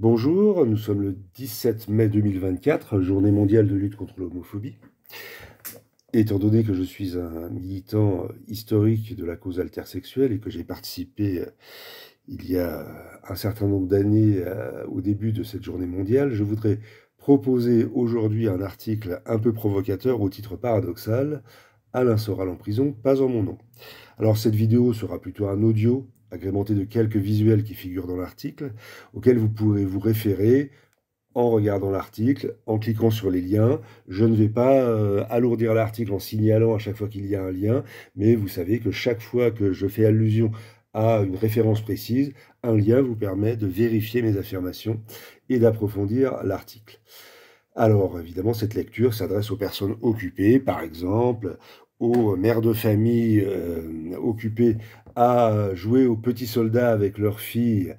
Bonjour, nous sommes le 17 mai 2024, journée mondiale de lutte contre l'homophobie. Étant donné que je suis un militant historique de la cause altersexuelle et que j'ai participé euh, il y a un certain nombre d'années euh, au début de cette journée mondiale, je voudrais proposer aujourd'hui un article un peu provocateur au titre paradoxal Alain Soral en prison, pas en mon nom. Alors cette vidéo sera plutôt un audio agrémenté de quelques visuels qui figurent dans l'article, auxquels vous pourrez vous référer en regardant l'article, en cliquant sur les liens. Je ne vais pas euh, alourdir l'article en signalant à chaque fois qu'il y a un lien, mais vous savez que chaque fois que je fais allusion à une référence précise, un lien vous permet de vérifier mes affirmations et d'approfondir l'article. Alors évidemment, cette lecture s'adresse aux personnes occupées, par exemple aux mères de famille euh, occupées à jouer aux petits soldats avec leurs filles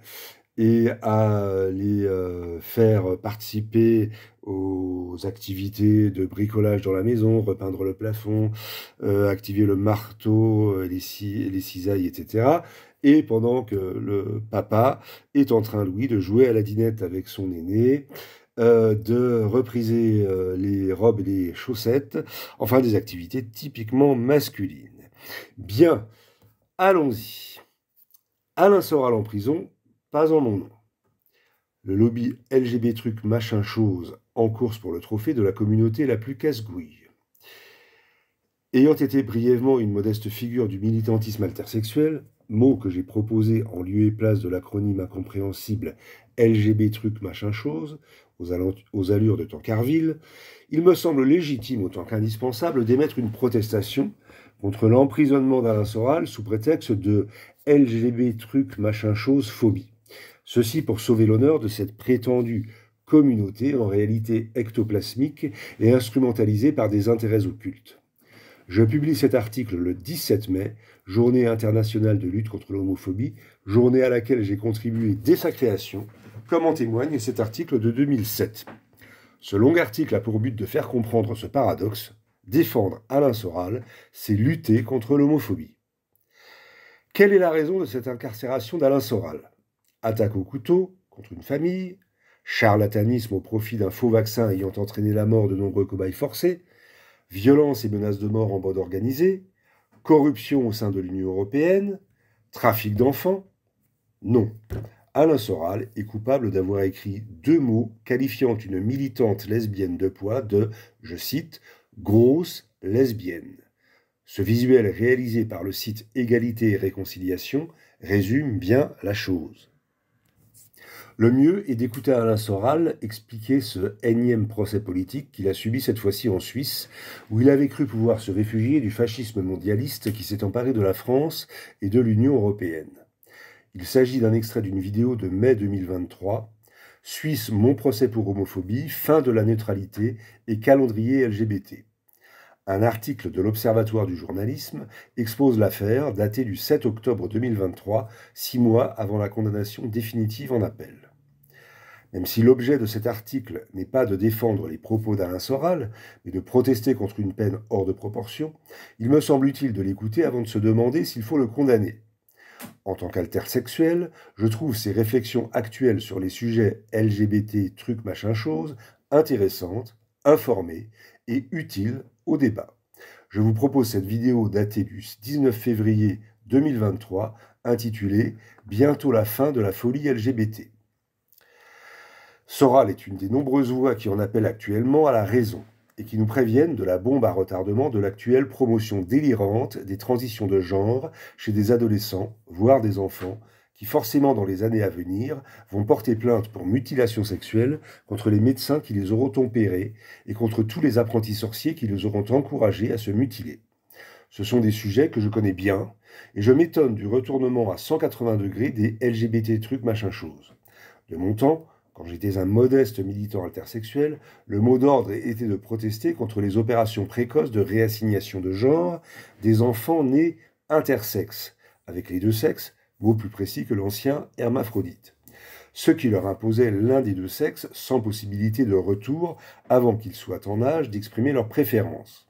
et à les euh, faire participer aux activités de bricolage dans la maison, repeindre le plafond, euh, activer le marteau, euh, les, cisailles, etc. Et pendant que le papa est en train, Louis, de jouer à la dinette avec son aîné, de repriser les robes et les chaussettes, enfin des activités typiquement masculines. Bien, Allons-y. Alain Soral en prison, pas en mon nom. Le lobby LGB truc machin chose en course pour le trophée de la communauté la plus casse-gouille. Ayant été brièvement une modeste figure du militantisme intersexuel, mot que j'ai proposé en lieu et place de l'acronyme incompréhensible LGB truc machin chose, aux allures de Tancarville, il me semble légitime autant qu'indispensable d'émettre une protestation contre l'emprisonnement d'Alain Soral sous prétexte de LGB truc machin chose phobie. Ceci pour sauver l'honneur de cette prétendue communauté en réalité ectoplasmique et instrumentalisée par des intérêts occultes. Je publie cet article le 17 mai, journée internationale de lutte contre l'homophobie, journée à laquelle j'ai contribué dès sa création, comme en témoigne cet article de 2007. Ce long article a pour but de faire comprendre ce paradoxe, Défendre Alain Soral, c'est lutter contre l'homophobie. Quelle est la raison de cette incarcération d'Alain Soral Attaque au couteau contre une famille, charlatanisme au profit d'un faux vaccin ayant entraîné la mort de nombreux cobayes forcés, violence et menaces de mort en bande organisée, corruption au sein de l'Union européenne, trafic d'enfants. Non, Alain Soral est coupable d'avoir écrit deux mots qualifiant une militante lesbienne de poids de, je cite, grosse lesbienne. Ce visuel réalisé par le site Égalité et Réconciliation résume bien la chose. Le mieux est d'écouter Alain Soral expliquer ce énième procès politique qu'il a subi cette fois-ci en Suisse, où il avait cru pouvoir se réfugier du fascisme mondialiste qui s'est emparé de la France et de l'Union européenne. Il s'agit d'un extrait d'une vidéo de mai 2023 Suisse, mon procès pour homophobie, fin de la neutralité et calendrier LGBT. Un article de l'Observatoire du journalisme expose l'affaire, datée du 7 octobre 2023, six mois avant la condamnation définitive en appel. Même si l'objet de cet article n'est pas de défendre les propos d'Alain Soral, mais de protester contre une peine hors de proportion, il me semble utile de l'écouter avant de se demander s'il faut le condamner. En tant qu'altersexuel, je trouve ses réflexions actuelles sur les sujets LGBT, truc, machin, chose, intéressantes, informées et utiles au débat. Je vous propose cette vidéo datée du 19 février 2023 intitulée Bientôt la fin de la folie LGBT. Soral est une des nombreuses voix qui en appellent actuellement à la raison et qui nous préviennent de la bombe à retardement de l'actuelle promotion délirante des transitions de genre chez des adolescents, voire des enfants, qui forcément dans les années à venir vont porter plainte pour mutilation sexuelle contre les médecins qui les auront opérés et contre tous les apprentis sorciers qui les auront encouragés à se mutiler. Ce sont des sujets que je connais bien, et je m'étonne du retournement à 180 degrés des LGBT trucs machin chose. De mon temps, quand j'étais un modeste militant intersexuel, le mot d'ordre était de protester contre les opérations précoces de réassignation de genre des enfants nés intersexes, avec les deux sexes, mot plus précis que l'ancien hermaphrodite, ce qui leur imposait l'un des deux sexes sans possibilité de retour avant qu'ils soient en âge d'exprimer leurs préférences.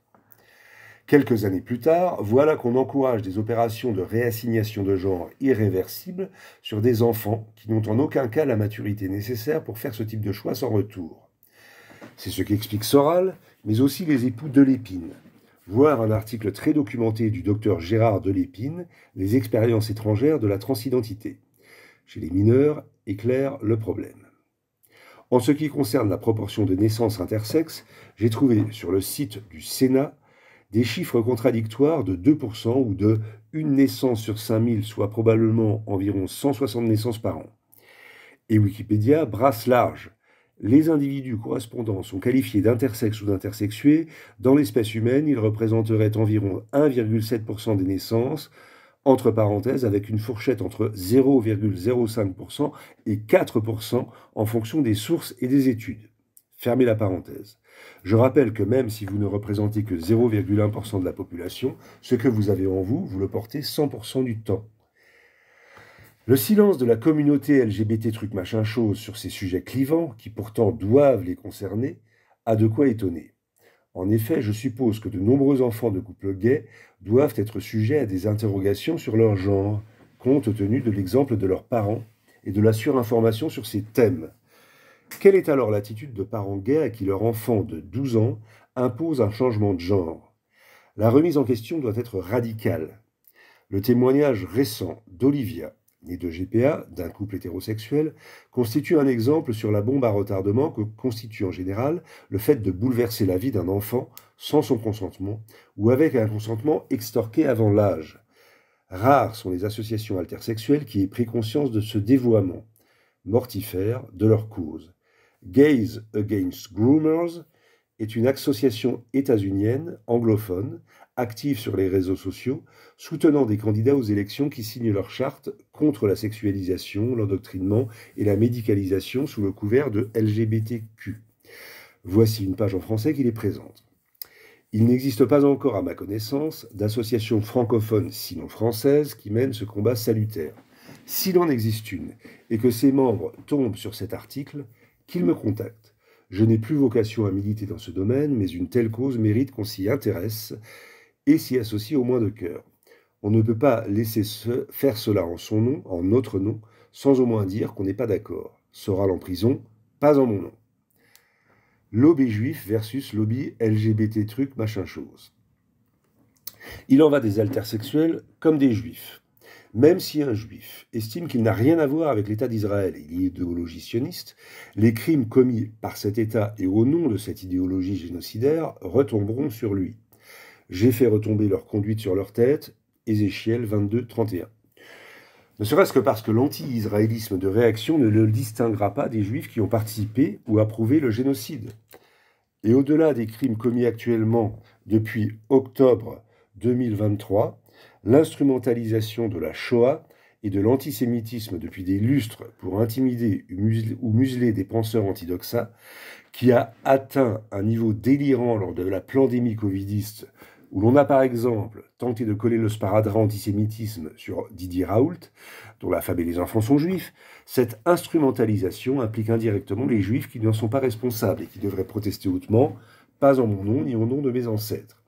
Quelques années plus tard, voilà qu'on encourage des opérations de réassignation de genre irréversibles sur des enfants qui n'ont en aucun cas la maturité nécessaire pour faire ce type de choix sans retour. C'est ce qu'explique Soral, mais aussi les époux de l'épine, Voir un article très documenté du docteur Gérard Delépine, Les expériences étrangères de la transidentité. Chez les mineurs, éclaire le problème. En ce qui concerne la proportion de naissances intersexes, j'ai trouvé sur le site du Sénat des chiffres contradictoires de 2% ou de 1 naissance sur 5000, soit probablement environ 160 naissances par an. Et Wikipédia brasse large, les individus correspondants sont qualifiés d'intersexes ou d'intersexués. Dans l'espèce humaine, ils représenteraient environ 1,7% des naissances, entre parenthèses, avec une fourchette entre 0,05% et 4% en fonction des sources et des études. Fermez la parenthèse. Je rappelle que même si vous ne représentez que 0,1% de la population, ce que vous avez en vous, vous le portez 100% du temps. Le silence de la communauté LGBT truc machin chose sur ces sujets clivants, qui pourtant doivent les concerner, a de quoi étonner. En effet, je suppose que de nombreux enfants de couples gays doivent être sujets à des interrogations sur leur genre, compte tenu de l'exemple de leurs parents et de la surinformation sur ces thèmes. Quelle est alors l'attitude de parents gays à qui leur enfant de 12 ans impose un changement de genre La remise en question doit être radicale. Le témoignage récent d'Olivia, les de GPA, d'un couple hétérosexuel, constitue un exemple sur la bombe à retardement que constitue en général le fait de bouleverser la vie d'un enfant sans son consentement ou avec un consentement extorqué avant l'âge. Rares sont les associations altersexuelles qui aient pris conscience de ce dévoiement mortifère de leur cause. Gays Against Groomers est une association états-unienne anglophone active sur les réseaux sociaux, soutenant des candidats aux élections qui signent leur charte contre la sexualisation, l'endoctrinement et la médicalisation sous le couvert de LGBTQ. Voici une page en français qui les présente. Il n'existe pas encore, à ma connaissance, d'association francophone sinon française qui mène ce combat salutaire. S'il en existe une et que ses membres tombent sur cet article, qu'ils me contactent. Je n'ai plus vocation à militer dans ce domaine, mais une telle cause mérite qu'on s'y intéresse et s'y associe au moins de cœur. On ne peut pas laisser faire cela en son nom, en notre nom, sans au moins dire qu'on n'est pas d'accord. Soral en prison, pas en mon nom. Lobby juif versus lobby LGBT truc machin chose. Il en va des altersexuels comme des juifs. Même si un juif estime qu'il n'a rien à voir avec l'État d'Israël et l'idéologie sioniste, les crimes commis par cet État et au nom de cette idéologie génocidaire retomberont sur lui. J'ai fait retomber leur conduite sur leur tête. Ézéchiel 22, 31. Ne serait-ce que parce que l'anti-israélisme de réaction ne le distinguera pas des juifs qui ont participé ou approuvé le génocide. Et au-delà des crimes commis actuellement depuis octobre 2023, l'instrumentalisation de la Shoah et de l'antisémitisme depuis des lustres pour intimider ou museler des penseurs antidoxa, qui a atteint un niveau délirant lors de la pandémie covidiste où l'on a par exemple tenté de coller le sparadrap antisémitisme sur Didier Raoult, dont la femme et les enfants sont juifs, cette instrumentalisation implique indirectement les juifs qui n'en sont pas responsables et qui devraient protester hautement, pas en mon nom ni au nom de mes ancêtres.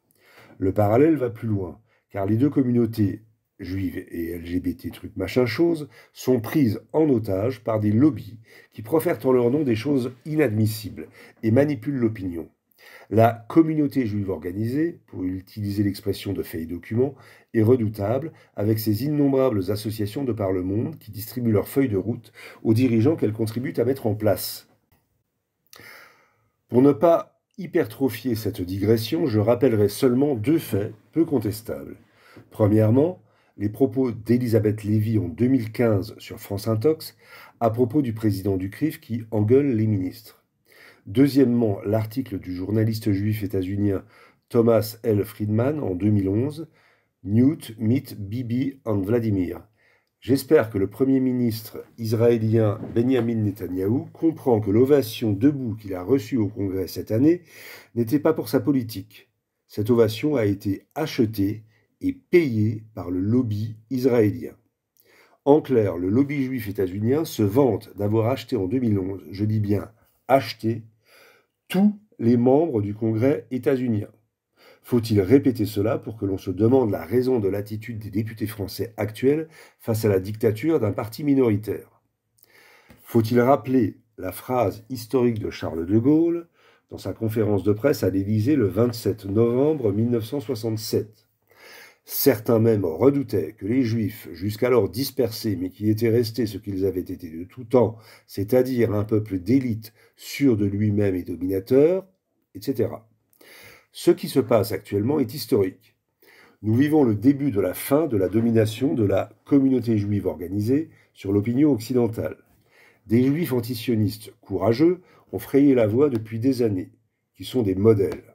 Le parallèle va plus loin, car les deux communautés, juives et LGBT truc machin chose, sont prises en otage par des lobbies qui profèrent en leur nom des choses inadmissibles et manipulent l'opinion. La communauté juive organisée, pour utiliser l'expression de faits et documents, est redoutable avec ses innombrables associations de par le monde qui distribuent leurs feuilles de route aux dirigeants qu'elles contribuent à mettre en place. Pour ne pas hypertrophier cette digression, je rappellerai seulement deux faits peu contestables. Premièrement, les propos d'Elisabeth Lévy en 2015 sur France Intox à propos du président du CRIF qui engueule les ministres. Deuxièmement, l'article du journaliste juif états-unien Thomas L. Friedman en 2011, Newt meet Bibi and Vladimir. J'espère que le Premier ministre israélien Benjamin Netanyahou comprend que l'ovation debout qu'il a reçue au Congrès cette année n'était pas pour sa politique. Cette ovation a été achetée et payée par le lobby israélien. En clair, le lobby juif états-unien se vante d'avoir acheté en 2011, je dis bien acheté, tous les membres du Congrès états-unien. Faut-il répéter cela pour que l'on se demande la raison de l'attitude des députés français actuels face à la dictature d'un parti minoritaire Faut-il rappeler la phrase historique de Charles de Gaulle dans sa conférence de presse à l'Élysée le 27 novembre 1967 Certains même redoutaient que les Juifs, jusqu'alors dispersés mais qui étaient restés ce qu'ils avaient été de tout temps, c'est-à-dire un peuple d'élite sûr de lui-même et dominateur, etc. Ce qui se passe actuellement est historique. Nous vivons le début de la fin de la domination de la communauté juive organisée sur l'opinion occidentale. Des juifs antisionistes courageux ont frayé la voie depuis des années, qui sont des modèles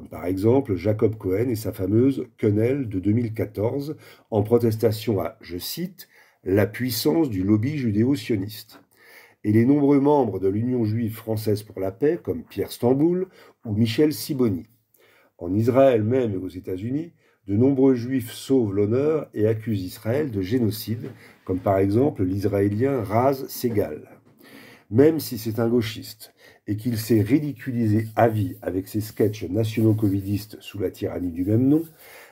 comme par exemple Jacob Cohen et sa fameuse quenelle de 2014 en protestation à, je cite, la puissance du lobby judéo-sioniste. Et les nombreux membres de l'Union juive française pour la paix, comme Pierre Stamboul ou Michel Siboni. En Israël même et aux États-Unis, de nombreux juifs sauvent l'honneur et accusent Israël de génocide, comme par exemple l'israélien Raz Segal même si c'est un gauchiste, et qu'il s'est ridiculisé à vie avec ses sketchs nationaux covidistes sous la tyrannie du même nom,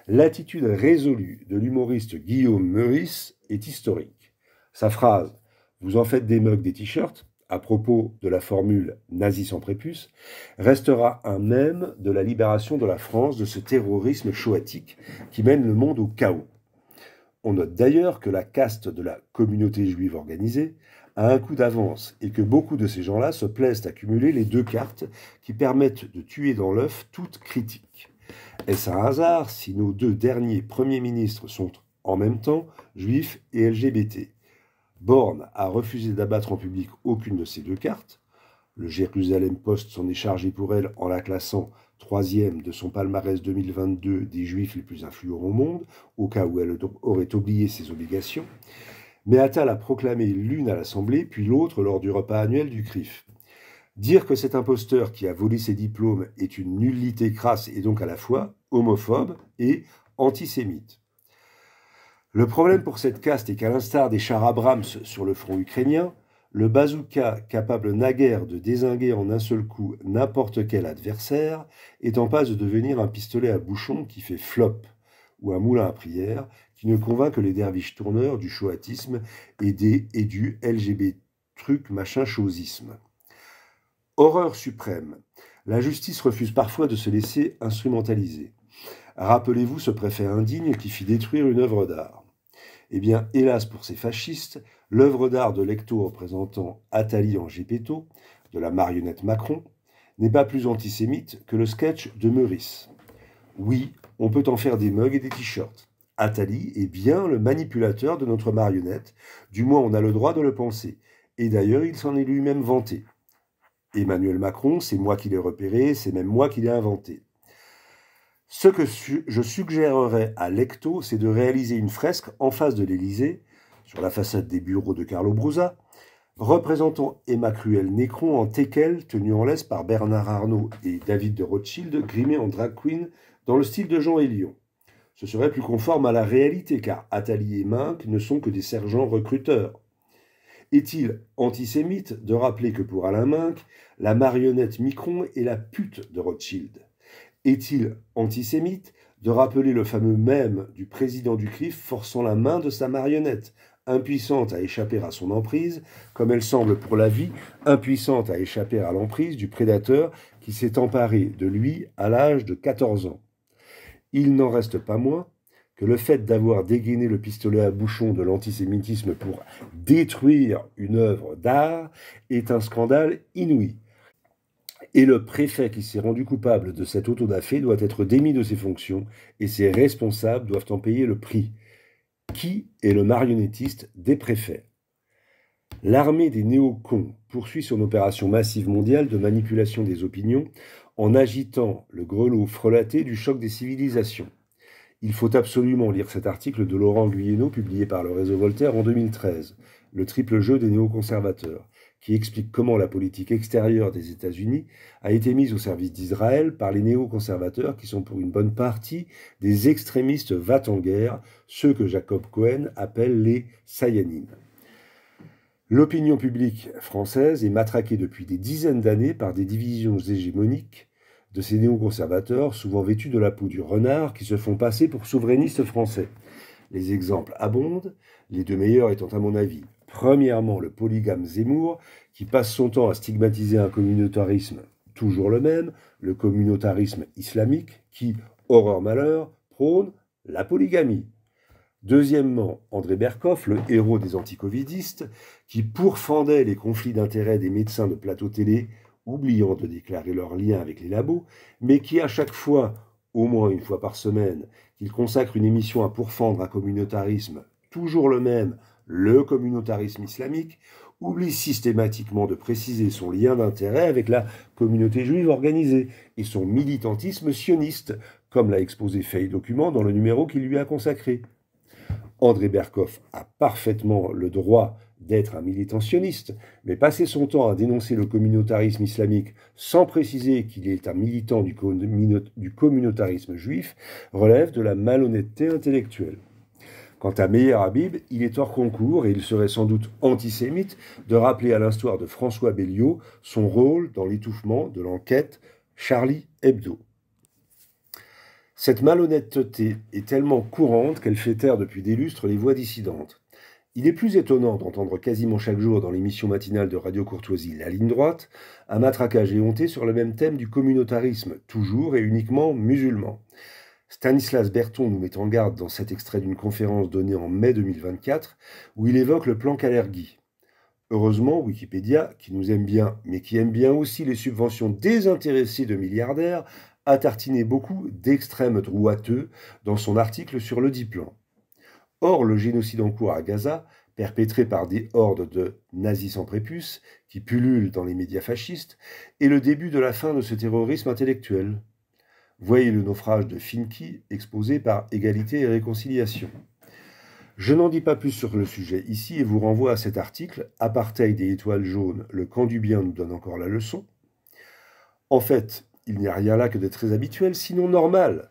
l'attitude résolue de l'humoriste Guillaume Meurice est historique. Sa phrase Vous en faites des mugs, des t-shirts à propos de la formule nazi sans prépuce, restera un mème de la libération de la France de ce terrorisme choatique qui mène le monde au chaos. On note d'ailleurs que la caste de la communauté juive organisée un coup d'avance et que beaucoup de ces gens-là se plaisent à cumuler les deux cartes qui permettent de tuer dans l'œuf toute critique. Est-ce un hasard si nos deux derniers premiers ministres sont en même temps juifs et LGBT Borne a refusé d'abattre en public aucune de ces deux cartes. Le Jérusalem Post s'en est chargé pour elle en la classant troisième de son palmarès 2022 des juifs les plus influents au monde, au cas où elle aurait oublié ses obligations mais Attal a proclamé l'une à l'Assemblée, puis l'autre lors du repas annuel du CRIF. Dire que cet imposteur qui a volé ses diplômes est une nullité crasse et donc à la fois homophobe et antisémite. Le problème pour cette caste est qu'à l'instar des chars Abrams sur le front ukrainien, le bazooka capable naguère de désinguer en un seul coup n'importe quel adversaire est en passe de devenir un pistolet à bouchon qui fait flop ou un moulin à prière qui ne convainc que les derviches tourneurs du choatisme et, des, et du LGB truc machin chosisme. Horreur suprême, la justice refuse parfois de se laisser instrumentaliser. Rappelez-vous ce préfet indigne qui fit détruire une œuvre d'art. Eh bien, hélas pour ces fascistes, l'œuvre d'art de Lecto représentant Attali en Gepetto, de la marionnette Macron, n'est pas plus antisémite que le sketch de Meurice. Oui, on peut en faire des mugs et des t-shirts. Attali est bien le manipulateur de notre marionnette, du moins on a le droit de le penser, et d'ailleurs il s'en est lui-même vanté. Emmanuel Macron, c'est moi qui l'ai repéré, c'est même moi qui l'ai inventé. Ce que je suggérerais à Lecto, c'est de réaliser une fresque en face de l'Élysée, sur la façade des bureaux de Carlo Brusa, représentant Emma Cruel Nécron en teckel, tenue en laisse par Bernard Arnault et David de Rothschild, grimé en drag queen dans le style de Jean Elion. Ce serait plus conforme à la réalité, car Attali et Minck ne sont que des sergents recruteurs. Est-il antisémite de rappeler que pour Alain Minck, la marionnette Micron est la pute de Rothschild Est-il antisémite de rappeler le fameux mème du président du CRIF forçant la main de sa marionnette, impuissante à échapper à son emprise, comme elle semble pour la vie impuissante à échapper à l'emprise du prédateur qui s'est emparé de lui à l'âge de 14 ans il n'en reste pas moins que le fait d'avoir dégainé le pistolet à bouchon de l'antisémitisme pour détruire une œuvre d'art est un scandale inouï. Et le préfet qui s'est rendu coupable de cet autodafé doit être démis de ses fonctions et ses responsables doivent en payer le prix. Qui est le marionnettiste des préfets L'armée des néocons poursuit son opération massive mondiale de manipulation des opinions en agitant le grelot frelaté du choc des civilisations. Il faut absolument lire cet article de Laurent Guyeno publié par le réseau Voltaire en 2013, Le triple jeu des néoconservateurs, qui explique comment la politique extérieure des États-Unis a été mise au service d'Israël par les néoconservateurs qui sont pour une bonne partie des extrémistes va en guerre, ceux que Jacob Cohen appelle les Sayanines. L'opinion publique française est matraquée depuis des dizaines d'années par des divisions hégémoniques de ces néoconservateurs, souvent vêtus de la peau du renard, qui se font passer pour souverainistes français. Les exemples abondent, les deux meilleurs étant à mon avis, premièrement le polygame Zemmour, qui passe son temps à stigmatiser un communautarisme toujours le même, le communautarisme islamique, qui, horreur malheur, prône la polygamie. Deuxièmement, André Berkoff, le héros des anticovidistes, qui pourfendait les conflits d'intérêts des médecins de plateau télé oubliant de déclarer leur lien avec les labos, mais qui à chaque fois, au moins une fois par semaine, qu'il consacre une émission à pourfendre un communautarisme toujours le même, le communautarisme islamique, oublie systématiquement de préciser son lien d'intérêt avec la communauté juive organisée et son militantisme sioniste, comme l'a exposé Fay Document dans le numéro qu'il lui a consacré. André Berkoff a parfaitement le droit d'être un militant sioniste, mais passer son temps à dénoncer le communautarisme islamique sans préciser qu'il est un militant du, communautarisme juif relève de la malhonnêteté intellectuelle. Quant à Meyer Habib, il est hors concours et il serait sans doute antisémite de rappeler à l'histoire de François Belliot son rôle dans l'étouffement de l'enquête Charlie Hebdo. Cette malhonnêteté est tellement courante qu'elle fait taire depuis des lustres les voix dissidentes. Il est plus étonnant d'entendre quasiment chaque jour dans l'émission matinale de Radio Courtoisie La ligne droite un matraquage éhonté sur le même thème du communautarisme, toujours et uniquement musulman. Stanislas Berton nous met en garde dans cet extrait d'une conférence donnée en mai 2024 où il évoque le plan Calergi. Heureusement, Wikipédia, qui nous aime bien, mais qui aime bien aussi les subventions désintéressées de milliardaires, a tartiné beaucoup d'extrêmes droiteux dans son article sur le diplôme. Or, le génocide en cours à Gaza, perpétré par des hordes de nazis sans prépuce qui pullulent dans les médias fascistes, est le début de la fin de ce terrorisme intellectuel. Voyez le naufrage de Finky exposé par Égalité et Réconciliation. Je n'en dis pas plus sur le sujet ici et vous renvoie à cet article Apartheid des étoiles jaunes, le camp du bien nous donne encore la leçon. En fait, il n'y a rien là que de très habituel, sinon normal,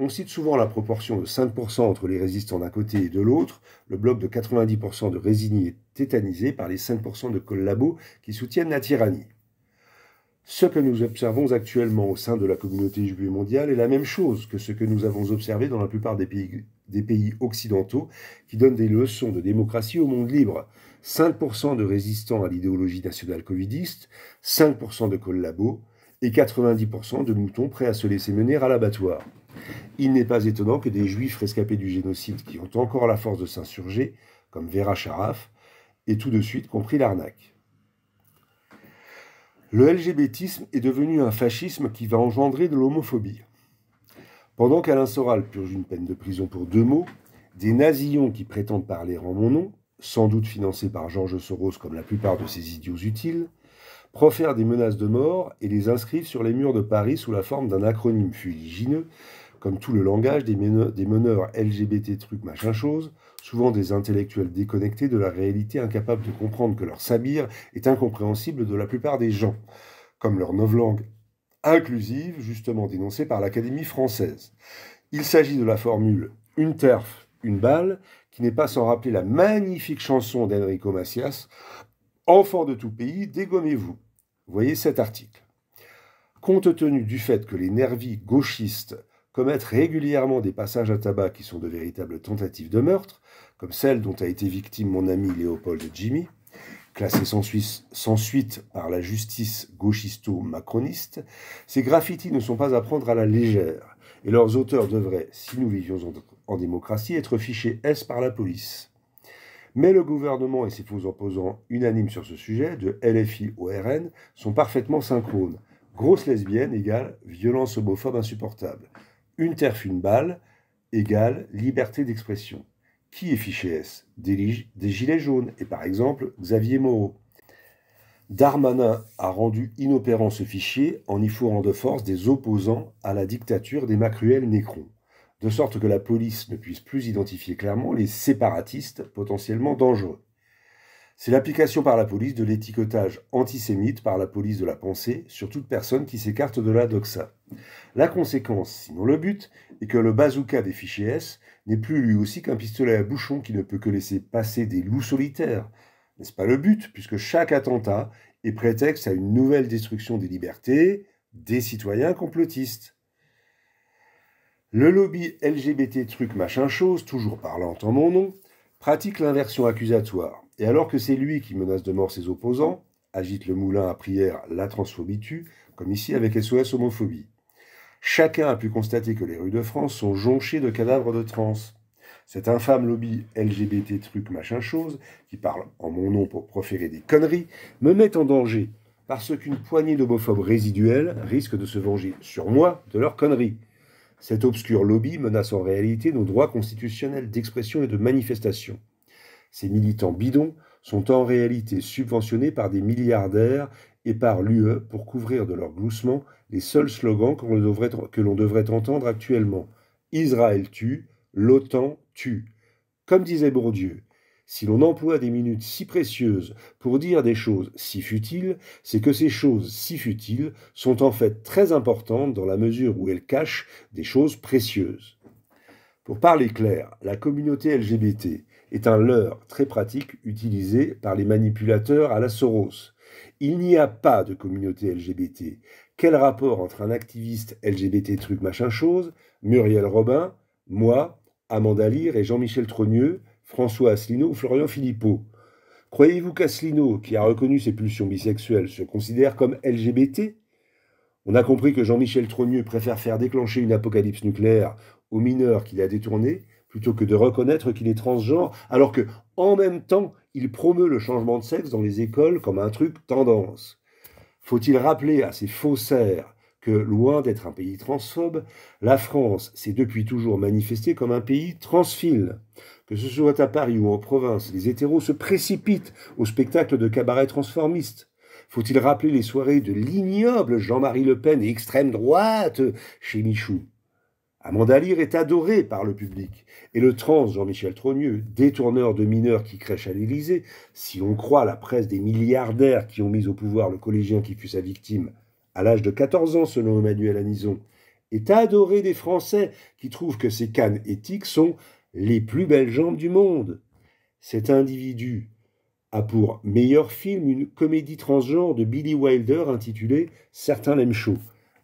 on cite souvent la proportion de 5% entre les résistants d'un côté et de l'autre, le bloc de 90% de résignés tétanisés par les 5% de collabos qui soutiennent la tyrannie. Ce que nous observons actuellement au sein de la communauté juive mondiale est la même chose que ce que nous avons observé dans la plupart des pays, des pays occidentaux qui donnent des leçons de démocratie au monde libre. 5% de résistants à l'idéologie nationale covidiste, 5% de collabos et 90% de moutons prêts à se laisser mener à l'abattoir. Il n'est pas étonnant que des juifs rescapés du génocide qui ont encore la force de s'insurger, comme Vera Sharaf, aient tout de suite compris l'arnaque. Le LGBTisme est devenu un fascisme qui va engendrer de l'homophobie. Pendant qu'Alain Soral purge une peine de prison pour deux mots, des nazillons qui prétendent parler en mon nom, sans doute financés par Georges Soros comme la plupart de ces idiots utiles, profèrent des menaces de mort et les inscrivent sur les murs de Paris sous la forme d'un acronyme fuligineux comme tout le langage des, meneurs LGBT truc machin chose, souvent des intellectuels déconnectés de la réalité, incapables de comprendre que leur sabir est incompréhensible de la plupart des gens, comme leur novlangue inclusive, justement dénoncée par l'Académie française. Il s'agit de la formule une terf, une balle, qui n'est pas sans rappeler la magnifique chanson d'Enrico Macias, Enfants de tout pays, dégommez-vous. Voyez cet article. Compte tenu du fait que les nervis gauchistes commettre régulièrement des passages à tabac qui sont de véritables tentatives de meurtre, comme celle dont a été victime mon ami Léopold Jimmy, classé sans, suite par la justice gauchisto-macroniste, ces graffitis ne sont pas à prendre à la légère, et leurs auteurs devraient, si nous vivions en, démocratie, être fichés S par la police. Mais le gouvernement et ses faux opposants, unanimes sur ce sujet, de LFI au RN, sont parfaitement synchrones. Grosse lesbienne égale violence homophobe insupportable. Une terre balle, égale liberté d'expression. Qui est fiché S des, des, gilets jaunes, et par exemple Xavier Moreau. Darmanin a rendu inopérant ce fichier en y fourrant de force des opposants à la dictature des Macruel nécrons, de sorte que la police ne puisse plus identifier clairement les séparatistes potentiellement dangereux. C'est l'application par la police de l'étiquetage antisémite par la police de la pensée sur toute personne qui s'écarte de la doxa. La conséquence, sinon le but, est que le bazooka des fichiers S n'est plus lui aussi qu'un pistolet à bouchon qui ne peut que laisser passer des loups solitaires. N'est-ce pas le but, puisque chaque attentat est prétexte à une nouvelle destruction des libertés des citoyens complotistes Le lobby LGBT truc machin chose, toujours parlant en mon nom, pratique l'inversion accusatoire. Et alors que c'est lui qui menace de mort ses opposants, agite le moulin à prière La transphobie tue, comme ici avec SOS homophobie. Chacun a pu constater que les rues de France sont jonchées de cadavres de trans. Cet infâme lobby LGBT truc machin chose, qui parle en mon nom pour proférer des conneries, me met en danger, parce qu'une poignée d'homophobes résiduels risque de se venger sur moi de leurs conneries. Cet obscur lobby menace en réalité nos droits constitutionnels d'expression et de manifestation. Ces militants bidons sont en réalité subventionnés par des milliardaires et par l'UE pour couvrir de leur gloussement les seuls slogans que l'on devrait, que l'on devrait entendre actuellement. Israël tue, l'OTAN tue. Comme disait Bourdieu, si l'on emploie des minutes si précieuses pour dire des choses si futiles, c'est que ces choses si futiles sont en fait très importantes dans la mesure où elles cachent des choses précieuses. Pour parler clair, la communauté LGBT, est un leurre très pratique utilisé par les manipulateurs à la Soros. Il n'y a pas de communauté LGBT. Quel rapport entre un activiste LGBT truc machin chose, Muriel Robin, moi, Amanda Lear et Jean-Michel Trogneux, François Asselineau ou Florian Philippot Croyez-vous qu'Asselineau, qui a reconnu ses pulsions bisexuelles, se considère comme LGBT On a compris que Jean-Michel Trogneux préfère faire déclencher une apocalypse nucléaire aux mineurs qu'il a détournés plutôt que de reconnaître qu'il est transgenre, alors que, en même temps, il promeut le changement de sexe dans les écoles comme un truc tendance. Faut-il rappeler à ces faussaires que, loin d'être un pays transphobe, la France s'est depuis toujours manifestée comme un pays transphile Que ce soit à Paris ou en province, les hétéros se précipitent au spectacle de cabarets transformistes. Faut-il rappeler les soirées de l'ignoble Jean-Marie Le Pen et extrême droite chez Michou Amanda Lear est adorée par le public, et le trans Jean-Michel Trogneux, détourneur de mineurs qui crèche à l'Élysée, si on croit la presse des milliardaires qui ont mis au pouvoir le collégien qui fut sa victime, à l'âge de 14 ans selon Emmanuel Anison, est adoré des Français qui trouvent que ses cannes éthiques sont les plus belles jambes du monde. Cet individu a pour meilleur film une comédie transgenre de Billy Wilder intitulée Certains l'aiment chaud,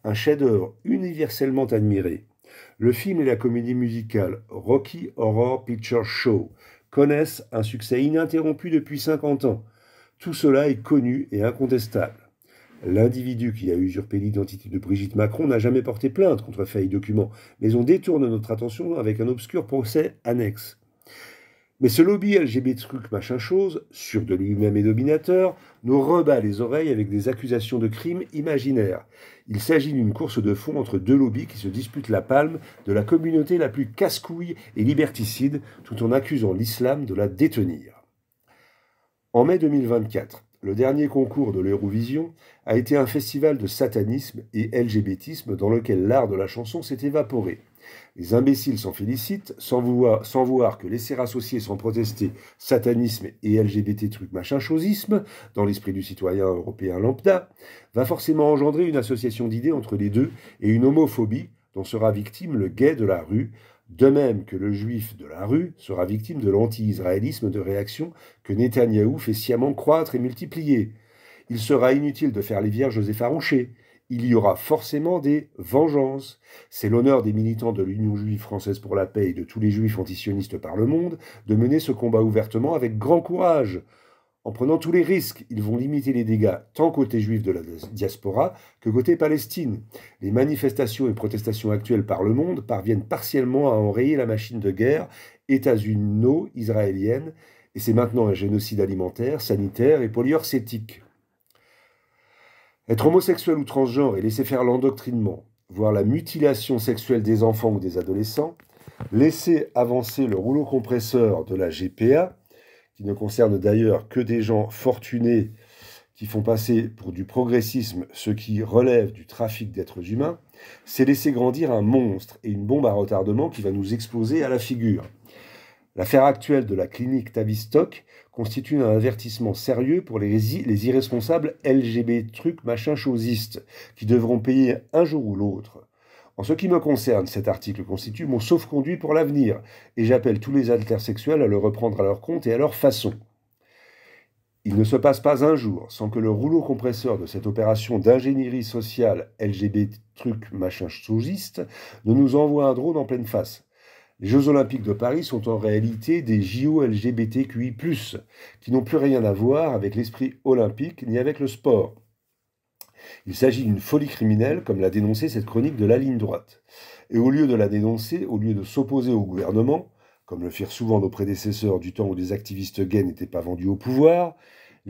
un chef-d'œuvre universellement admiré. Le film et la comédie musicale Rocky Horror Picture Show connaissent un succès ininterrompu depuis 50 ans. Tout cela est connu et incontestable. L'individu qui a usurpé l'identité de Brigitte Macron n'a jamais porté plainte contre et documents, mais on détourne notre attention avec un obscur procès annexe. Mais ce lobby LGBT truc machin chose, sûr de lui-même et dominateur, nous rebat les oreilles avec des accusations de crimes imaginaires. Il s'agit d'une course de fond entre deux lobbies qui se disputent la palme de la communauté la plus casse-couille et liberticide, tout en accusant l'islam de la détenir. En mai 2024, le dernier concours de l'Eurovision a été un festival de satanisme et LGBTisme dans lequel l'art de la chanson s'est évaporé. Les imbéciles s'en félicitent, sans voir, que laisser associer sans protester satanisme et LGBT truc machin chosisme, dans l'esprit du citoyen européen lambda, va forcément engendrer une association d'idées entre les deux et une homophobie dont sera victime le gay de la rue, de même que le juif de la rue sera victime de l'anti-israélisme de réaction que Netanyahou fait sciemment croître et multiplier. Il sera inutile de faire les vierges effarouchées il y aura forcément des vengeances. C'est l'honneur des militants de l'Union juive française pour la paix et de tous les juifs antisionistes par le monde de mener ce combat ouvertement avec grand courage. En prenant tous les risques, ils vont limiter les dégâts tant côté juif de la diaspora que côté Palestine. Les manifestations et protestations actuelles par le monde parviennent partiellement à enrayer la machine de guerre états-uno-israélienne, et c'est maintenant un génocide alimentaire, sanitaire et polyorcétique. Être homosexuel ou transgenre et laisser faire l'endoctrinement, voire la mutilation sexuelle des enfants ou des adolescents, laisser avancer le rouleau compresseur de la GPA, qui ne concerne d'ailleurs que des gens fortunés qui font passer pour du progressisme ce qui relève du trafic d'êtres humains, c'est laisser grandir un monstre et une bombe à retardement qui va nous exploser à la figure. L'affaire actuelle de la clinique Tavistock constitue un avertissement sérieux pour les, irresponsables LGB truc machin chosistes qui devront payer un jour ou l'autre. En ce qui me concerne, cet article constitue mon sauf-conduit pour l'avenir et j'appelle tous les intersexuels à le reprendre à leur compte et à leur façon. Il ne se passe pas un jour sans que le rouleau compresseur de cette opération d'ingénierie sociale LGBT truc machin chosiste ne nous envoie un drone en pleine face. Les Jeux olympiques de Paris sont en réalité des JO LGBTQI ⁇ qui n'ont plus rien à voir avec l'esprit olympique ni avec le sport. Il s'agit d'une folie criminelle, comme l'a dénoncé cette chronique de la ligne droite. Et au lieu de la dénoncer, au lieu de s'opposer au gouvernement, comme le firent souvent nos prédécesseurs du temps où les activistes gays n'étaient pas vendus au pouvoir,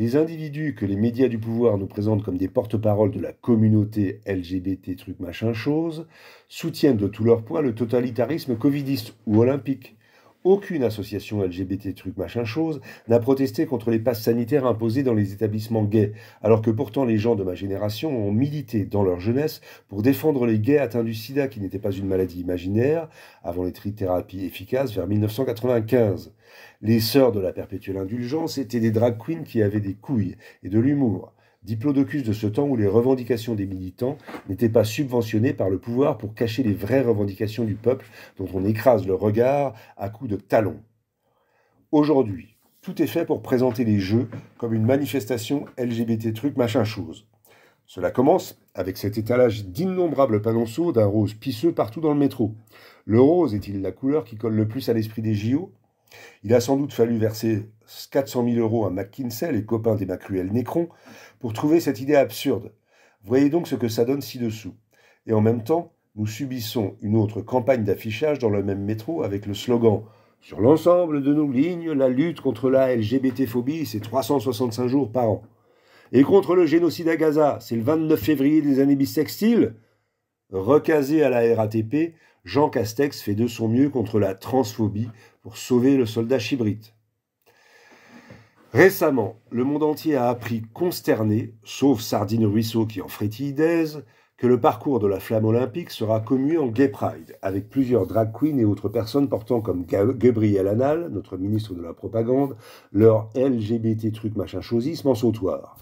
les individus que les médias du pouvoir nous présentent comme des porte-parole de la communauté LGBT truc machin chose soutiennent de tout leur poids le totalitarisme covidiste ou olympique aucune association LGBT truc machin chose n'a protesté contre les passes sanitaires imposées dans les établissements gays, alors que pourtant les gens de ma génération ont milité dans leur jeunesse pour défendre les gays atteints du sida qui n'était pas une maladie imaginaire, avant les trithérapies efficaces vers 1995. Les sœurs de la perpétuelle indulgence étaient des drag queens qui avaient des couilles et de l'humour diplodocus de ce temps où les revendications des militants n'étaient pas subventionnées par le pouvoir pour cacher les vraies revendications du peuple dont on écrase le regard à coups de talons. Aujourd'hui, tout est fait pour présenter les Jeux comme une manifestation LGBT truc machin chose. Cela commence avec cet étalage d'innombrables panonceaux d'un rose pisseux partout dans le métro. Le rose est-il la couleur qui colle le plus à l'esprit des JO il a sans doute fallu verser 400 000 euros à McKinsey, les copains des Macruel Nécron, pour trouver cette idée absurde. Voyez donc ce que ça donne ci-dessous. Et en même temps, nous subissons une autre campagne d'affichage dans le même métro avec le slogan Sur l'ensemble de nos lignes, la lutte contre la LGBT-phobie, c'est 365 jours par an. Et contre le génocide à Gaza, c'est le 29 février des années bissextiles. Recasé à la RATP, Jean Castex fait de son mieux contre la transphobie pour sauver le soldat chibrite. Récemment, le monde entier a appris consterné, sauf Sardine Ruisseau qui en frétille d'aise, que le parcours de la flamme olympique sera commu en Gay Pride, avec plusieurs drag queens et autres personnes portant comme Gabriel Anal, notre ministre de la propagande, leur LGBT truc machin chosisme en sautoir.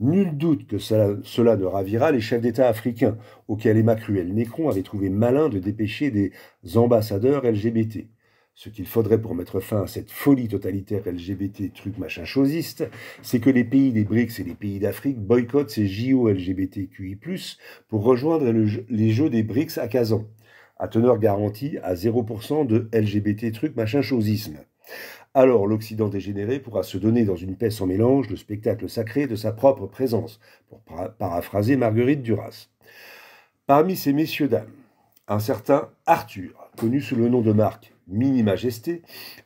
Nul doute que cela, ne ravira les chefs d'État africains, auxquels Emma Cruel-Nécron avait trouvé malin de dépêcher des ambassadeurs LGBT. Ce qu'il faudrait pour mettre fin à cette folie totalitaire LGBT truc machin chosiste, c'est que les pays des BRICS et les pays d'Afrique boycottent ces JO LGBTQI+, pour rejoindre les Jeux des BRICS à Kazan, à teneur garantie à 0% de LGBT truc machin chosisme alors l'Occident dégénéré pourra se donner dans une paix sans mélange le spectacle sacré de sa propre présence, pour paraphraser Marguerite Duras. Parmi ces messieurs dames, un certain Arthur, connu sous le nom de marque Mini Majesté,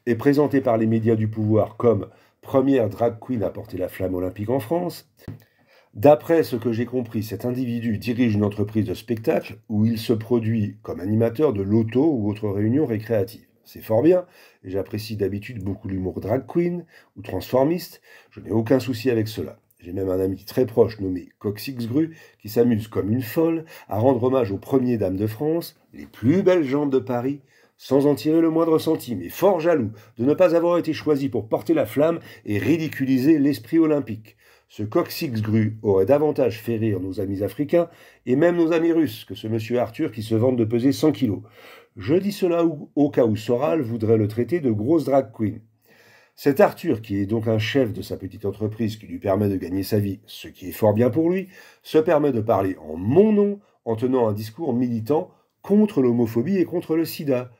est présenté par les médias du pouvoir comme première drag queen à porter la flamme olympique en France. D'après ce que j'ai compris, cet individu dirige une entreprise de spectacle où il se produit comme animateur de loto ou autres réunions récréatives c'est fort bien, et j'apprécie d'habitude beaucoup l'humour drag queen ou transformiste, je n'ai aucun souci avec cela. J'ai même un ami très proche nommé Gru qui s'amuse comme une folle à rendre hommage aux premières dames de France, les plus belles jambes de Paris, sans en tirer le moindre centime, et fort jaloux de ne pas avoir été choisi pour porter la flamme et ridiculiser l'esprit olympique. Ce gru aurait davantage fait rire nos amis africains et même nos amis russes que ce monsieur Arthur qui se vante de peser 100 kilos. Je dis cela au cas où Soral voudrait le traiter de grosse drag queen. Cet Arthur, qui est donc un chef de sa petite entreprise qui lui permet de gagner sa vie, ce qui est fort bien pour lui, se permet de parler en mon nom en tenant un discours militant contre l'homophobie et contre le sida.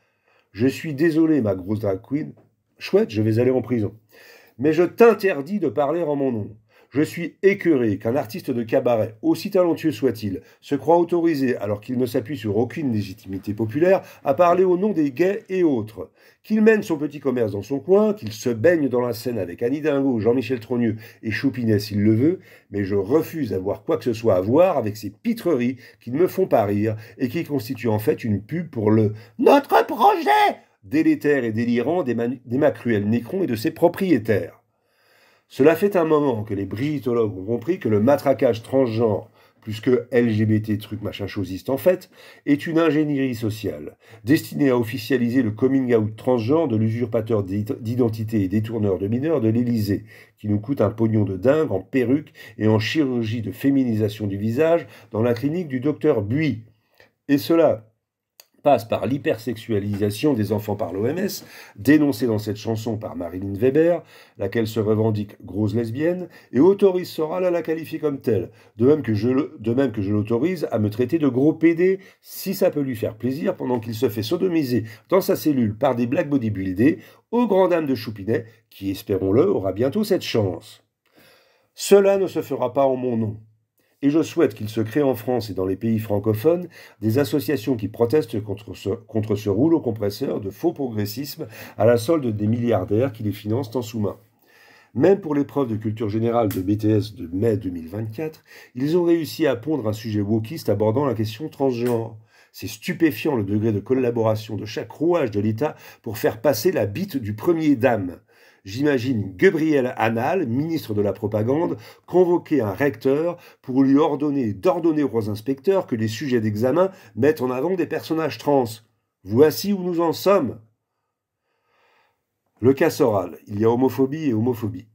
Je suis désolé, ma grosse drag queen. Chouette, je vais aller en prison. Mais je t'interdis de parler en mon nom. Je suis écœuré qu'un artiste de cabaret, aussi talentueux soit-il, se croit autorisé, alors qu'il ne s'appuie sur aucune légitimité populaire, à parler au nom des gays et autres. Qu'il mène son petit commerce dans son coin, qu'il se baigne dans la scène avec Annie Dingo, Jean-Michel Trogneux et Choupinet s'il le veut, mais je refuse d'avoir quoi que ce soit à voir avec ces pitreries qui ne me font pas rire et qui constituent en fait une pub pour le Notre projet délétère et délirant des macruels Nécron et de ses propriétaires. Cela fait un moment que les brigitologues ont compris que le matraquage transgenre, plus que LGBT truc machin chosiste en fait, est une ingénierie sociale, destinée à officialiser le coming out transgenre de l'usurpateur d'identité et détourneur de mineurs de l'Élysée, qui nous coûte un pognon de dingue en perruque et en chirurgie de féminisation du visage dans la clinique du docteur Buis. Et cela, passe par l'hypersexualisation des enfants par l'OMS, dénoncée dans cette chanson par Marilyn Weber, laquelle se revendique grosse lesbienne, et autorise Soral à la qualifier comme telle, de même que je l'autorise à me traiter de gros PD si ça peut lui faire plaisir pendant qu'il se fait sodomiser dans sa cellule par des black bodybuildés, aux grand dames de Choupinet, qui, espérons-le, aura bientôt cette chance. Cela ne se fera pas en mon nom et je souhaite qu'il se crée en France et dans les pays francophones des associations qui protestent contre ce, contre rouleau compresseur de faux progressisme à la solde des milliardaires qui les financent en sous-main. Même pour l'épreuve de culture générale de BTS de mai 2024, ils ont réussi à pondre un sujet wokiste abordant la question transgenre. C'est stupéfiant le degré de collaboration de chaque rouage de l'État pour faire passer la bite du premier dame. J'imagine Gabriel Anal, ministre de la Propagande, convoquer un recteur pour lui ordonner d'ordonner aux inspecteurs que les sujets d'examen mettent en avant des personnages trans. Voici où nous en sommes. Le cas Soral, il y a homophobie et homophobie.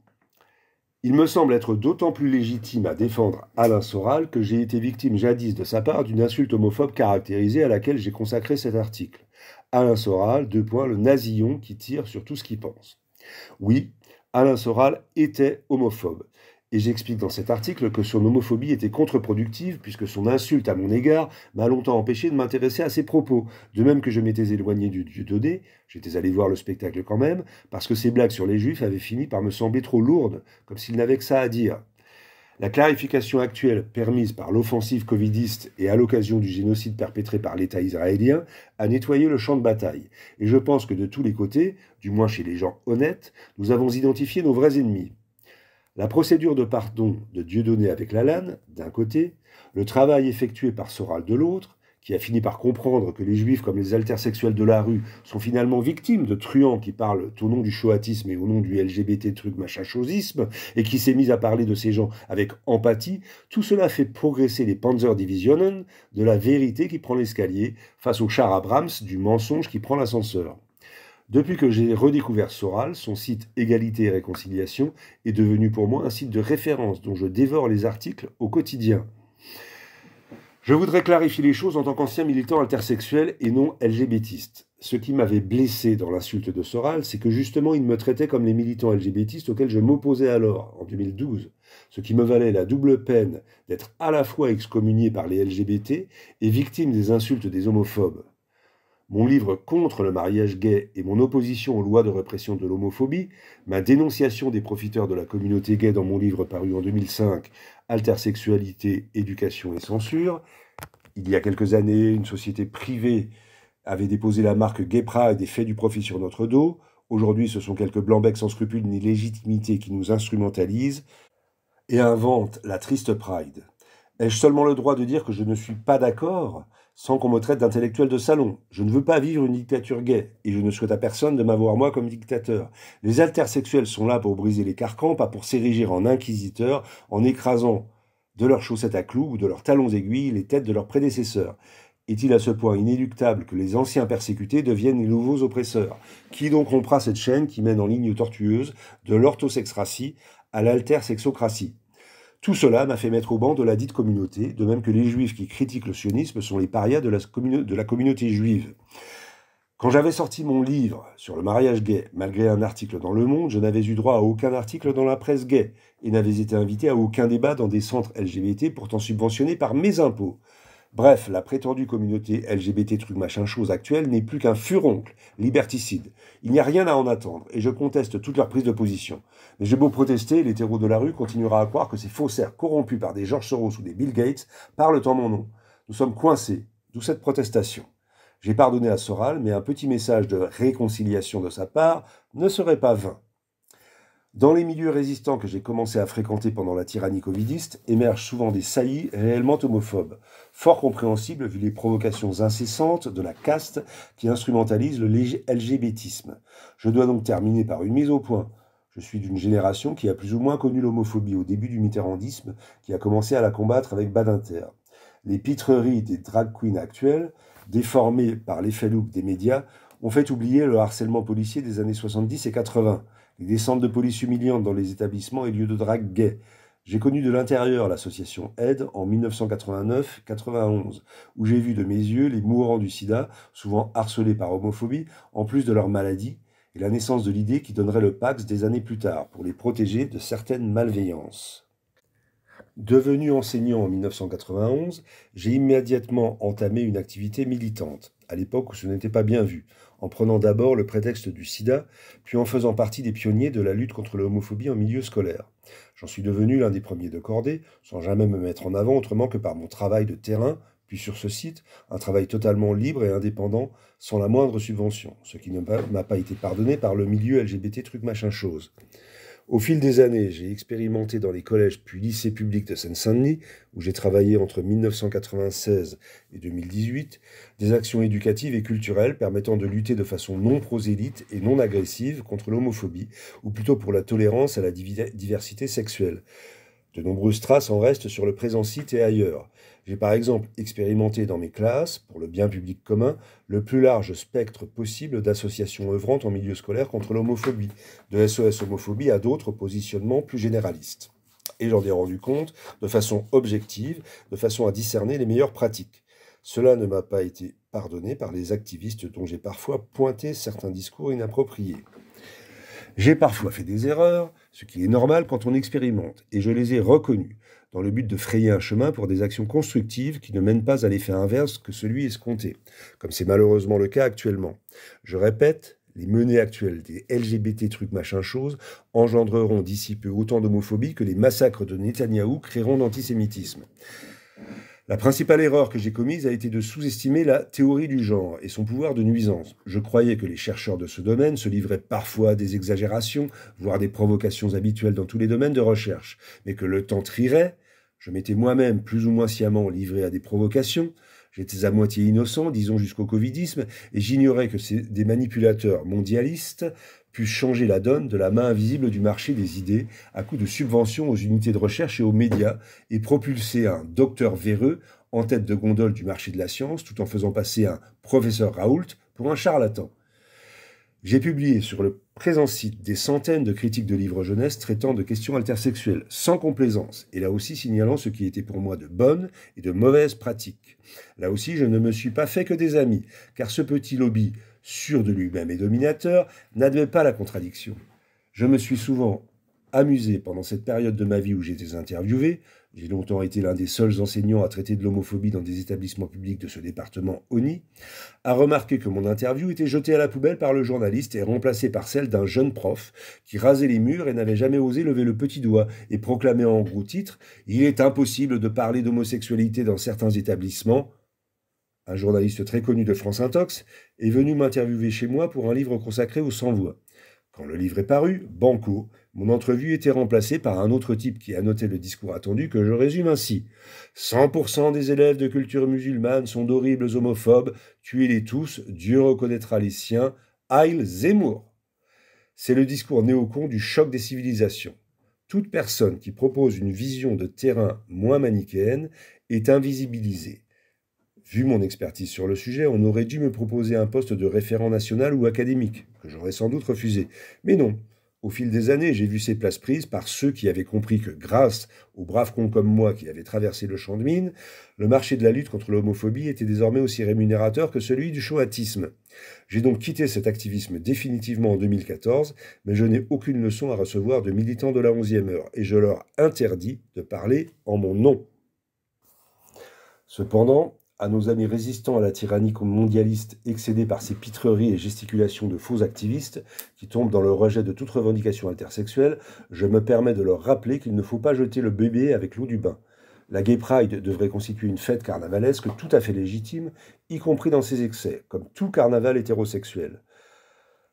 Il me semble être d'autant plus légitime à défendre Alain Soral que j'ai été victime jadis de sa part d'une insulte homophobe caractérisée à laquelle j'ai consacré cet article. Alain Soral, deux points, le nasillon qui tire sur tout ce qu'il pense. Oui, Alain Soral était homophobe. Et j'explique dans cet article que son homophobie était contre-productive puisque son insulte à mon égard m'a longtemps empêché de m'intéresser à ses propos. De même que je m'étais éloigné du dieu Dodé, j'étais allé voir le spectacle quand même, parce que ses blagues sur les juifs avaient fini par me sembler trop lourdes, comme s'il n'avait que ça à dire. La clarification actuelle permise par l'offensive covidiste et à l'occasion du génocide perpétré par l'État israélien a nettoyé le champ de bataille. Et je pense que de tous les côtés, du moins chez les gens honnêtes, nous avons identifié nos vrais ennemis. La procédure de pardon de Dieudonné avec Lalanne, d'un côté, le travail effectué par Soral de l'autre, qui a fini par comprendre que les juifs, comme les altersexuels de la rue, sont finalement victimes de truands qui parlent au nom du choatisme et au nom du LGBT truc machachosisme et qui s'est mise à parler de ces gens avec empathie, tout cela fait progresser les Panzer Divisionen de la vérité qui prend l'escalier face au char Abrams du mensonge qui prend l'ascenseur. Depuis que j'ai redécouvert Soral, son site Égalité et Réconciliation est devenu pour moi un site de référence dont je dévore les articles au quotidien. Je voudrais clarifier les choses en tant qu'ancien militant intersexuel et non LGBTiste. Ce qui m'avait blessé dans l'insulte de Soral, c'est que justement il me traitait comme les militants LGBTistes auxquels je m'opposais alors, en 2012, ce qui me valait la double peine d'être à la fois excommunié par les LGBT et victime des insultes des homophobes mon livre Contre le mariage gay et mon opposition aux lois de répression de l'homophobie, ma dénonciation des profiteurs de la communauté gay dans mon livre paru en 2005, Altersexualité, éducation et censure. Il y a quelques années, une société privée avait déposé la marque Gay Pride et fait du profit sur notre dos. Aujourd'hui, ce sont quelques blancs-becs sans scrupules ni légitimité qui nous instrumentalisent et inventent la triste Pride. Ai-je seulement le droit de dire que je ne suis pas d'accord sans qu'on me traite d'intellectuel de salon. Je ne veux pas vivre une dictature gay, et je ne souhaite à personne de m'avoir moi comme dictateur. Les altersexuels sont là pour briser les carcans, pas pour s'ériger en inquisiteurs, en écrasant de leurs chaussettes à clous ou de leurs talons aiguilles les têtes de leurs prédécesseurs. Est-il à ce point inéluctable que les anciens persécutés deviennent les nouveaux oppresseurs Qui donc rompra cette chaîne qui mène en ligne tortueuse de l'orthosexratie à l'altersexocratie tout cela m'a fait mettre au banc de la dite communauté, de même que les juifs qui critiquent le sionisme sont les parias de la, de la communauté juive. Quand j'avais sorti mon livre sur le mariage gay, malgré un article dans Le Monde, je n'avais eu droit à aucun article dans la presse gay et n'avais été invité à aucun débat dans des centres LGBT pourtant subventionnés par mes impôts. Bref, la prétendue communauté LGBT truc machin chose actuelle n'est plus qu'un furoncle liberticide. Il n'y a rien à en attendre et je conteste toute leur prise de position. Mais j'ai beau protester, l'hétéro de la rue continuera à croire que ces faussaires corrompus par des George Soros ou des Bill Gates parlent en mon nom. Nous sommes coincés, d'où cette protestation. J'ai pardonné à Soral, mais un petit message de réconciliation de sa part ne serait pas vain. Dans les milieux résistants que j'ai commencé à fréquenter pendant la tyrannie covidiste, émergent souvent des saillies réellement homophobes, fort compréhensibles vu les provocations incessantes de la caste qui instrumentalise le LGBTisme. Je dois donc terminer par une mise au point. Je suis d'une génération qui a plus ou moins connu l'homophobie au début du mitterrandisme, qui a commencé à la combattre avec Badinter. Les pitreries des drag queens actuelles, déformées par l'effet loupe des médias, ont fait oublier le harcèlement policier des années 70 et 80, les descentes de police humiliantes dans les établissements et lieux de drag gays. J'ai connu de l'intérieur l'association Aide en 1989-91, où j'ai vu de mes yeux les mourants du sida, souvent harcelés par homophobie, en plus de leur maladie, et la naissance de l'idée qui donnerait le Pax des années plus tard pour les protéger de certaines malveillances. Devenu enseignant en 1991, j'ai immédiatement entamé une activité militante, à l'époque où ce n'était pas bien vu, en prenant d'abord le prétexte du sida, puis en faisant partie des pionniers de la lutte contre l'homophobie en milieu scolaire. J'en suis devenu l'un des premiers de cordée, sans jamais me mettre en avant autrement que par mon travail de terrain puis sur ce site, un travail totalement libre et indépendant, sans la moindre subvention, ce qui ne m'a pas été pardonné par le milieu LGBT truc machin chose. Au fil des années, j'ai expérimenté dans les collèges puis lycées publics de Seine-Saint-Denis, où j'ai travaillé entre 1996 et 2018, des actions éducatives et culturelles permettant de lutter de façon non prosélyte et non agressive contre l'homophobie, ou plutôt pour la tolérance à la diversité sexuelle. De nombreuses traces en restent sur le présent site et ailleurs. J'ai par exemple expérimenté dans mes classes, pour le bien public commun, le plus large spectre possible d'associations œuvrantes en milieu scolaire contre l'homophobie, de SOS homophobie à d'autres positionnements plus généralistes. Et j'en ai rendu compte de façon objective, de façon à discerner les meilleures pratiques. Cela ne m'a pas été pardonné par les activistes dont j'ai parfois pointé certains discours inappropriés. J'ai parfois fait des erreurs, ce qui est normal quand on expérimente, et je les ai reconnues, dans le but de frayer un chemin pour des actions constructives qui ne mènent pas à l'effet inverse que celui escompté, comme c'est malheureusement le cas actuellement. Je répète, les menées actuelles des LGBT trucs machin chose engendreront d'ici peu autant d'homophobie que les massacres de Netanyahou créeront d'antisémitisme. La principale erreur que j'ai commise a été de sous-estimer la théorie du genre et son pouvoir de nuisance. Je croyais que les chercheurs de ce domaine se livraient parfois à des exagérations, voire des provocations habituelles dans tous les domaines de recherche, mais que le temps trierait, je m'étais moi-même plus ou moins sciemment livré à des provocations, J'étais à moitié innocent, disons jusqu'au covidisme, et j'ignorais que des manipulateurs mondialistes puisse changer la donne de la main invisible du marché des idées à coup de subventions aux unités de recherche et aux médias et propulser un docteur véreux en tête de gondole du marché de la science tout en faisant passer un professeur Raoult pour un charlatan. J'ai publié sur le présent site des centaines de critiques de livres jeunesse traitant de questions intersexuelles, sans complaisance, et là aussi signalant ce qui était pour moi de bonnes et de mauvaises pratiques. Là aussi, je ne me suis pas fait que des amis, car ce petit lobby sûr de lui-même et dominateur, n'admet pas la contradiction. Je me suis souvent amusé pendant cette période de ma vie où j'étais interviewé. J'ai longtemps été l'un des seuls enseignants à traiter de l'homophobie dans des établissements publics de ce département ONI, à remarquer que mon interview était jetée à la poubelle par le journaliste et remplacée par celle d'un jeune prof qui rasait les murs et n'avait jamais osé lever le petit doigt et proclamait en gros titre Il est impossible de parler d'homosexualité dans certains établissements un journaliste très connu de France Intox, est venu m'interviewer chez moi pour un livre consacré aux sans-voix. Quand le livre est paru, banco, mon entrevue était remplacée par un autre type qui a noté le discours attendu que je résume ainsi. 100% des élèves de culture musulmane sont d'horribles homophobes, tuez-les tous, Dieu reconnaîtra les siens, Aïl Zemmour. C'est le discours néocon du choc des civilisations. Toute personne qui propose une vision de terrain moins manichéenne est invisibilisée. Vu mon expertise sur le sujet, on aurait dû me proposer un poste de référent national ou académique, que j'aurais sans doute refusé. Mais non. Au fil des années, j'ai vu ces places prises par ceux qui avaient compris que grâce aux braves cons comme moi qui avaient traversé le champ de mine, le marché de la lutte contre l'homophobie était désormais aussi rémunérateur que celui du chauatisme. J'ai donc quitté cet activisme définitivement en 2014, mais je n'ai aucune leçon à recevoir de militants de la 11e heure, et je leur interdis de parler en mon nom. Cependant, à nos amis résistants à la tyrannie mondialiste excédés par ces pitreries et gesticulations de faux activistes qui tombent dans le rejet de toute revendication intersexuelle, je me permets de leur rappeler qu'il ne faut pas jeter le bébé avec l'eau du bain. La Gay Pride devrait constituer une fête carnavalesque tout à fait légitime, y compris dans ses excès, comme tout carnaval hétérosexuel.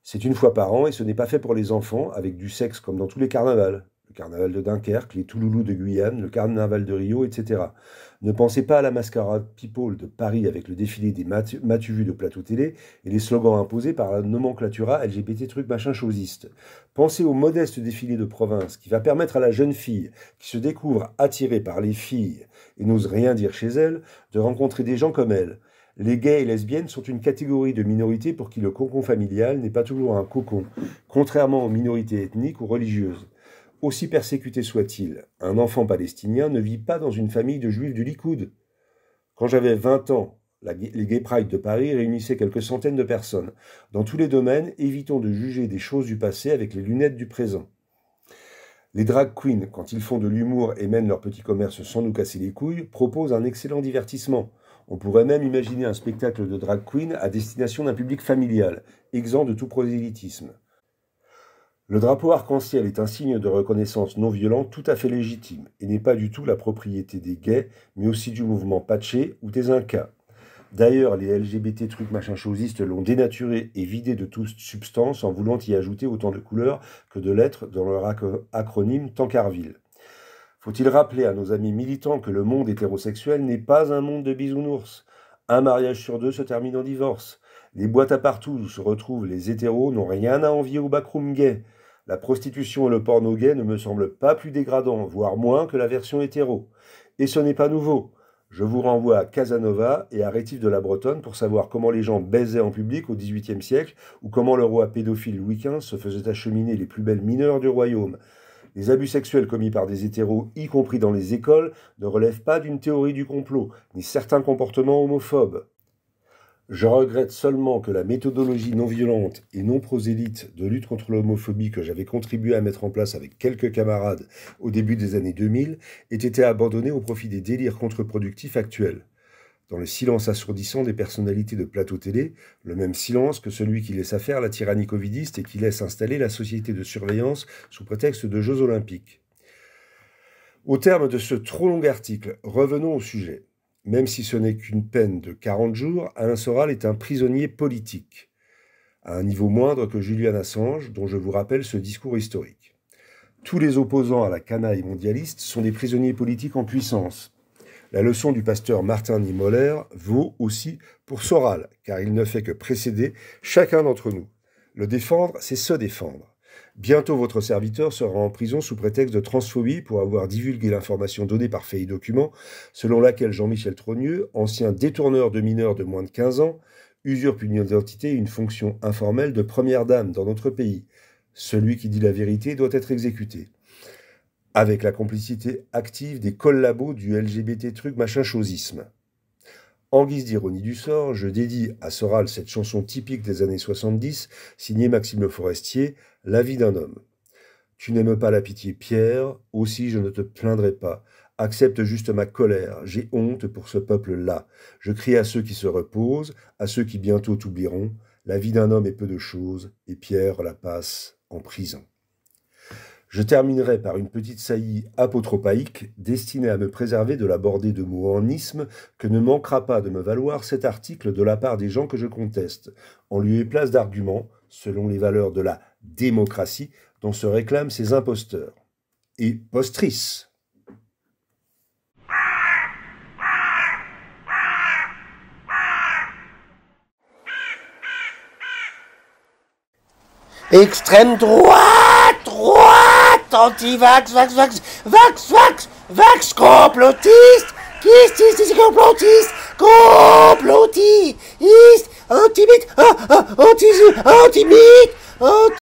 C'est une fois par an et ce n'est pas fait pour les enfants, avec du sexe comme dans tous les carnavals. Le carnaval de Dunkerque, les Touloulous de Guyane, le carnaval de Rio, etc. Ne pensez pas à la mascarade People de Paris avec le défilé des matu de plateau télé et les slogans imposés par la nomenclatura LGBT truc machin chosiste. Pensez au modeste défilé de province qui va permettre à la jeune fille qui se découvre attirée par les filles et n'ose rien dire chez elle de rencontrer des gens comme elle. Les gays et lesbiennes sont une catégorie de minorité pour qui le cocon familial n'est pas toujours un cocon, contrairement aux minorités ethniques ou religieuses. Aussi persécuté soit-il, un enfant palestinien ne vit pas dans une famille de juifs du Likoud. Quand j'avais 20 ans, les Gay Pride de Paris réunissaient quelques centaines de personnes. Dans tous les domaines, évitons de juger des choses du passé avec les lunettes du présent. Les drag queens, quand ils font de l'humour et mènent leur petit commerce sans nous casser les couilles, proposent un excellent divertissement. On pourrait même imaginer un spectacle de drag queen à destination d'un public familial, exempt de tout prosélytisme. Le drapeau arc-en-ciel est un signe de reconnaissance non violente tout à fait légitime et n'est pas du tout la propriété des gays, mais aussi du mouvement patché ou des Incas. D'ailleurs, les LGBT trucs machin chosistes l'ont dénaturé et vidé de toute substance en voulant y ajouter autant de couleurs que de lettres dans leur acronyme Tancarville. Faut-il rappeler à nos amis militants que le monde hétérosexuel n'est pas un monde de bisounours Un mariage sur deux se termine en divorce. Les boîtes à partout où se retrouvent les hétéros n'ont rien à envier aux backroom gays. La prostitution et le porno gay ne me semblent pas plus dégradants, voire moins que la version hétéro. Et ce n'est pas nouveau. Je vous renvoie à Casanova et à Rétif de la Bretonne pour savoir comment les gens baisaient en public au XVIIIe siècle ou comment le roi pédophile Louis XV se faisait acheminer les plus belles mineures du royaume. Les abus sexuels commis par des hétéros, y compris dans les écoles, ne relèvent pas d'une théorie du complot, ni certains comportements homophobes. Je regrette seulement que la méthodologie non violente et non prosélyte de lutte contre l'homophobie que j'avais contribué à mettre en place avec quelques camarades au début des années 2000 ait été abandonnée au profit des délires contre-productifs actuels. Dans le silence assourdissant des personnalités de plateau télé, le même silence que celui qui laisse faire la tyrannie covidiste et qui laisse installer la société de surveillance sous prétexte de Jeux olympiques. Au terme de ce trop long article, revenons au sujet. Même si ce n'est qu'une peine de 40 jours, Alain Soral est un prisonnier politique, à un niveau moindre que Julian Assange, dont je vous rappelle ce discours historique. Tous les opposants à la canaille mondialiste sont des prisonniers politiques en puissance. La leçon du pasteur Martin Niemöller vaut aussi pour Soral, car il ne fait que précéder chacun d'entre nous. Le défendre, c'est se défendre. Bientôt votre serviteur sera en prison sous prétexte de transphobie pour avoir divulgué l'information donnée par Fait Document, Documents, selon laquelle Jean-Michel Trogneux, ancien détourneur de mineurs de moins de 15 ans, usurpe une identité et une fonction informelle de première dame dans notre pays. Celui qui dit la vérité doit être exécuté. Avec la complicité active des collabos du LGBT truc machin chosisme. En guise d'ironie du sort, je dédie à Soral cette chanson typique des années 70, signée Maxime Forestier, la vie d'un homme. Tu n'aimes pas la pitié, Pierre, aussi je ne te plaindrai pas. Accepte juste ma colère, j'ai honte pour ce peuple-là. Je crie à ceux qui se reposent, à ceux qui bientôt t'oublieront. La vie d'un homme est peu de chose, et Pierre la passe en prison. Je terminerai par une petite saillie apotropaïque destinée à me préserver de la bordée de mots que ne manquera pas de me valoir cet article de la part des gens que je conteste, en lieu et place d'arguments, selon les valeurs de la démocratie dont se réclament ces imposteurs et postrices. Extrême droite, droite, anti-vax, vax, vax, vax, vax, vax, complotiste, est complotiste, complotiste, anti-mythe, ah, ah, anti-mythe, anti